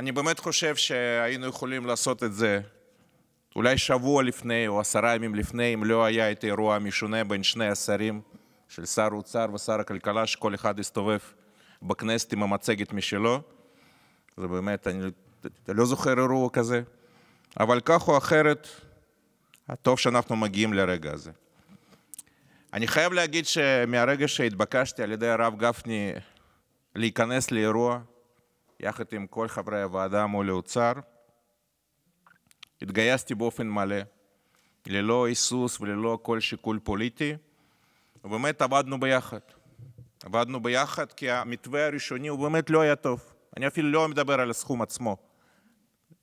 אני באמת חושב שהיינו יכולים לעשות את זה אולי שבוע לפני או עשרה ימים לפני אם לא היה את האירוע המשונה בין שני השרים של שר האוצר ושר הכלכלה שכל אחד הסתובב בכנסת עם המצגת משלו. זה באמת, אני לא זוכר אירוע כזה. אבל כך או אחרת, טוב שאנחנו מגיעים לרגע הזה. אני חייב להגיד שמהרגע שהתבקשתי על ידי הרב גפני להיכנס לאירוע, יחד עם כל חברי הוועדה מול האוצר התגייסתי באופן מלא ללא היסוס וללא כל שיקול פוליטי ובאמת עבדנו ביחד. עבדנו ביחד כי המתווה הראשוני הוא באמת לא היה טוב. אני אפילו לא מדבר על הסכום עצמו.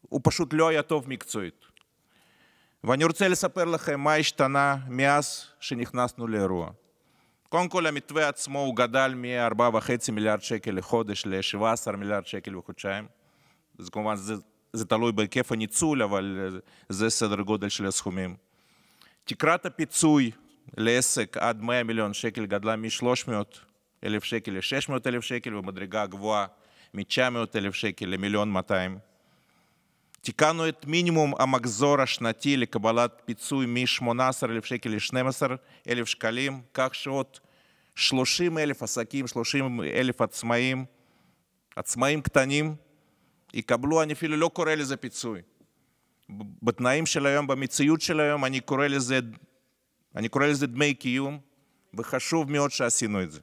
הוא פשוט לא היה טוב מקצועית. ואני רוצה לספר לכם מה השתנה מאז שנכנסנו לאירוע. קודם כל, המתווה עצמו הוא גדל מ-4.5 מיליארד שקל לחודש ל-17 מיליארד שקל בחודשיים. זה כמובן, זה, זה תלוי בהיקף הניצול, אבל זה סדר גודל של הסכומים. תקרת הפיצוי לעסק עד 100 מיליון שקל גדלה מ-300 אלף שקל ל-600 אלף שקל, במדרגה גבוהה מ-900 אלף שקל למיליון 200. תיקנו את מינימום המחזור השנתי לקבלת פיצוי מ-18,000 שקל ל-12,000 שקלים כך שעוד 30,000 עסקים 30,000 עצמאים עצמאים קטנים יקבלו אני אפילו לא קורא לזה פיצוי. בתנאים של היום, במציאות של היום, אני קורא לזה, אני קורא לזה דמי קיום, וחשוב מאוד שעשינו את זה.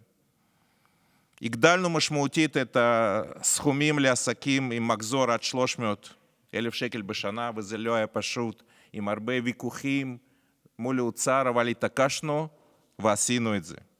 הגדלנו משמעותית את הסכומים לעסקים עם מחזור עד 300 שקל בשנה, וזה לא היה פשוט, עם הרבה ויכוחים מול האוצר, אבל התעקשנו ועשינו את זה.